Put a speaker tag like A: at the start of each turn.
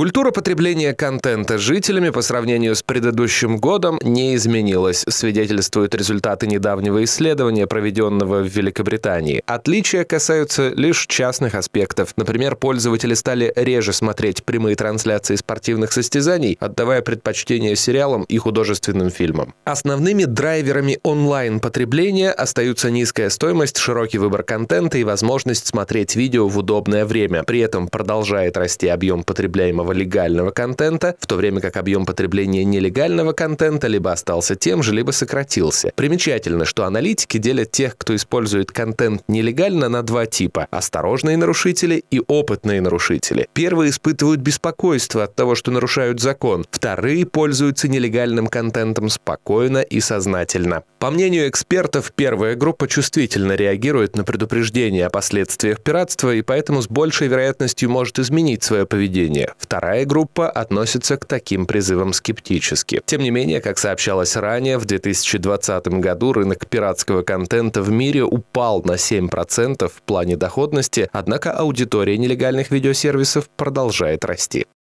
A: Культура потребления контента жителями по сравнению с предыдущим годом не изменилась, свидетельствуют результаты недавнего исследования, проведенного в Великобритании. Отличия касаются лишь частных аспектов. Например, пользователи стали реже смотреть прямые трансляции спортивных состязаний, отдавая предпочтение сериалам и художественным фильмам. Основными драйверами онлайн-потребления остаются низкая стоимость, широкий выбор контента и возможность смотреть видео в удобное время. При этом продолжает расти объем потребляемого потребляло легального контента, в то время как объем потребления нелегального контента либо остался тем же, либо сократился. Примечательно, что аналитики делят тех, кто использует контент нелегально, на два типа – осторожные нарушители и опытные нарушители. Первые испытывают беспокойство от того, что нарушают закон. Вторые пользуются нелегальным контентом спокойно и сознательно. По мнению экспертов, первая группа чувствительно реагирует на предупреждение о последствиях пиратства и поэтому с большей вероятностью может изменить свое поведение. Вторая Вторая группа относится к таким призывам скептически. Тем не менее, как сообщалось ранее, в 2020 году рынок пиратского контента в мире упал на 7% в плане доходности, однако аудитория нелегальных видеосервисов продолжает расти.